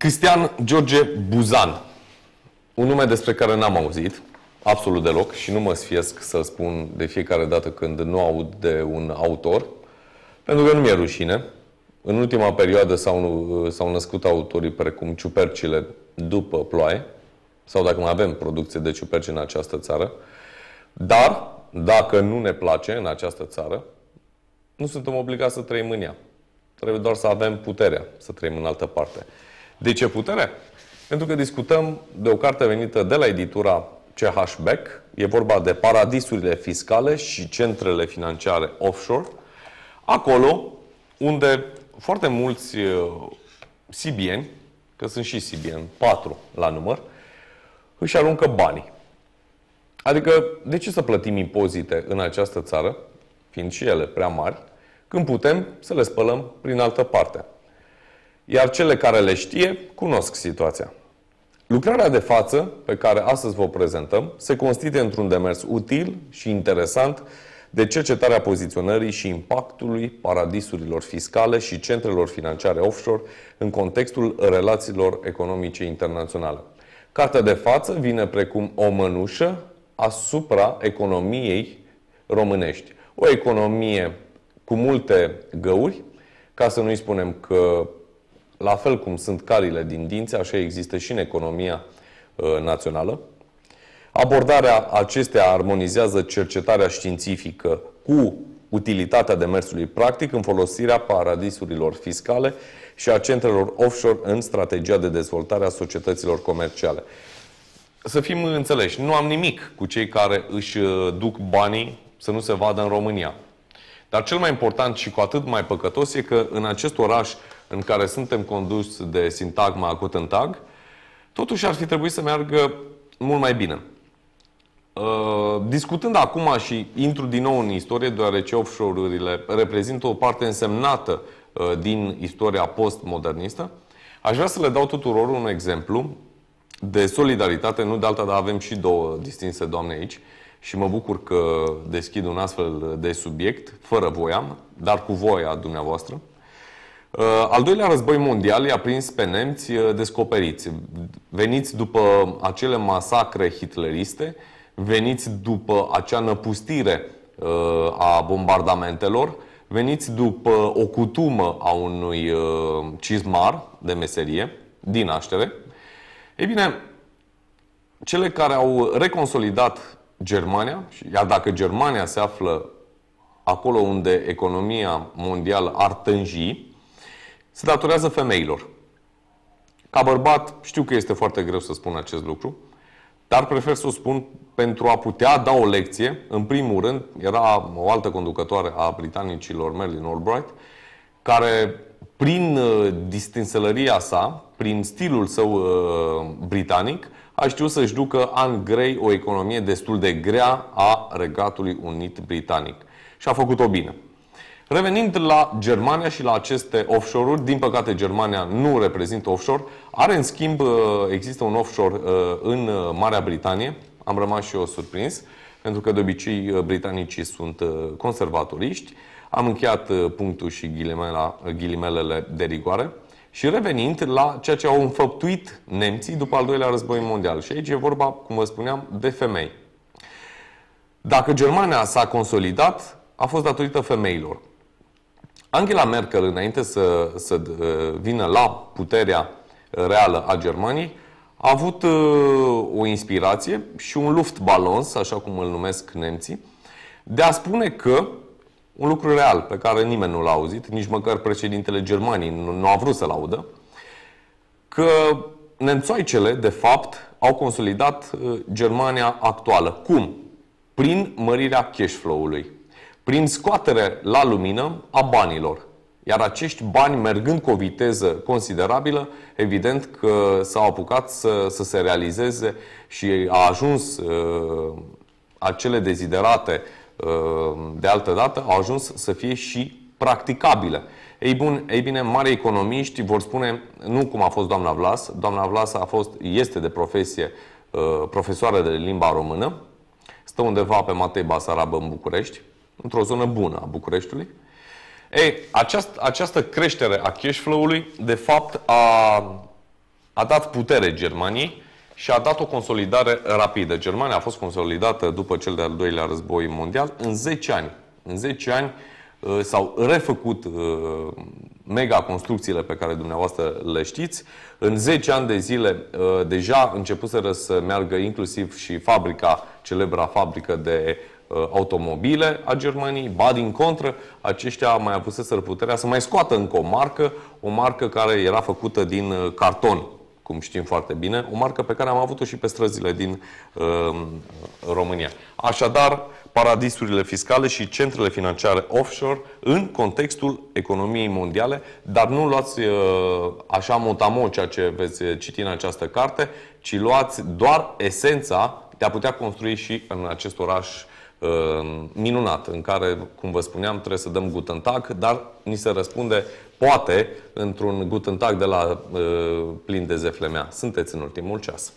Cristian George Buzan. Un nume despre care n-am auzit absolut deloc și nu mă sfiesc să spun de fiecare dată când nu aud de un autor, pentru că nu mi-e rușine. În ultima perioadă s-au, s-au născut autorii precum ciupercile după ploaie, sau dacă mai avem producție de ciuperci în această țară. Dar, dacă nu ne place în această țară, nu suntem obligați să trăim în ea. Trebuie doar să avem puterea să trăim în altă parte. De ce putere? Pentru că discutăm de o carte venită de la editura CHBEC. Beck. E vorba de paradisurile fiscale și centrele financiare offshore. Acolo unde foarte mulți uh, sibieni, că sunt și sibieni, patru la număr, își aruncă banii. Adică, de ce să plătim impozite în această țară, fiind și ele prea mari, când putem să le spălăm prin altă parte? iar cele care le știe cunosc situația. Lucrarea de față, pe care astăzi vă prezentăm, se constituie într-un demers util și interesant de cercetarea poziționării și impactului paradisurilor fiscale și centrelor financiare offshore în contextul relațiilor economice internaționale. Cartea de față vine precum o mănușă asupra economiei românești. O economie cu multe găuri, ca să nu-i spunem că la fel cum sunt carile din dinți, așa există și în economia uh, națională. Abordarea acestea armonizează cercetarea științifică cu utilitatea demersului practic în folosirea paradisurilor fiscale și a centrelor offshore în strategia de dezvoltare a societăților comerciale. Să fim înțeleși, nu am nimic cu cei care își uh, duc banii să nu se vadă în România. Dar cel mai important și cu atât mai păcătos e că în acest oraș în care suntem conduși de sintagma acut în tag, totuși ar fi trebuit să meargă mult mai bine. Uh, discutând acum și intru din nou în istorie, deoarece offshore-urile reprezintă o parte însemnată uh, din istoria postmodernistă, aș vrea să le dau tuturor un exemplu de solidaritate, nu de alta, dar avem și două distinse doamne aici și mă bucur că deschid un astfel de subiect, fără voia, dar cu voia dumneavoastră. Uh, al doilea război mondial i-a prins pe nemți uh, descoperiți. Veniți după acele masacre hitleriste, veniți după acea năpustire uh, a bombardamentelor, veniți după o cutumă a unui cizmar de meserie din naștere. Ei bine, cele care au reconsolidat Germania, iar dacă Germania se află acolo unde economia mondială ar tânji, se datorează femeilor. Ca bărbat știu că este foarte greu să spun acest lucru, dar prefer să o spun pentru a putea da o lecție. În primul rând, era o altă conducătoare a britanicilor, Marilyn Albright, care prin uh, distinselăria sa, prin stilul său uh, britanic, a știut să-și ducă an grei o economie destul de grea a Regatului Unit Britanic. Și a făcut-o bine. Revenind la Germania și la aceste offshore-uri, din păcate Germania nu reprezintă offshore, are în schimb, uh, există un offshore uh, în uh, Marea Britanie, am rămas și eu surprins, pentru că de obicei britanicii sunt conservatoriști. Am încheiat punctul și ghilimelele de rigoare. Și revenind la ceea ce au înfăptuit nemții după al doilea război mondial. Și aici e vorba, cum vă spuneam, de femei. Dacă Germania s-a consolidat, a fost datorită femeilor. Angela Merkel, înainte să, să uh, vină la puterea uh, reală a Germaniei, a avut uh, o inspirație și un luftbalans, așa cum îl numesc nemții, de a spune că un lucru real pe care nimeni nu l-a auzit, nici măcar președintele Germaniei nu, nu a vrut să-l audă, că nemțoicele, de fapt, au consolidat Germania actuală. Cum? Prin mărirea cash flow-ului prin scoatere la lumină a banilor. Iar acești bani, mergând cu o viteză considerabilă, evident că s-au apucat să, să se realizeze și a ajuns uh, acele deziderate uh, de altă dată, au ajuns să fie și practicabile. Ei, bun, ei bine, mari economiști vor spune, nu cum a fost doamna Vlas, doamna Vlas a fost, este de profesie uh, profesoară de limba română, stă undeva pe Matei Basarabă în București, într-o zonă bună a Bucureștiului. Ei, aceast, această creștere a cash flow-ului, de fapt, a, a dat putere Germaniei și a dat o consolidare rapidă. Germania a fost consolidată după cel de-al doilea război mondial în 10 ani. În 10 ani uh, s-au refăcut uh, mega construcțiile pe care dumneavoastră le știți. În 10 ani de zile uh, deja începuseră să meargă inclusiv și fabrica celebra fabrică de uh, automobile a Germaniei, ba din contră, aceștia mai apuseseră puterea să mai scoată încă o marcă, o marcă care era făcută din uh, carton, cum știm foarte bine, o marcă pe care am avut-o și pe străzile din uh, România. Așadar, paradisurile fiscale și centrele financiare offshore în contextul economiei mondiale, dar nu luați uh, așa motamo ceea ce veți uh, citi în această carte, ci luați doar esența de a putea construi și în acest oraș uh, minunat, în care, cum vă spuneam, trebuie să dăm în tac, dar ni se răspunde, poate, într-un în tac de la uh, plin de zeflemea. Sunteți în ultimul ceas.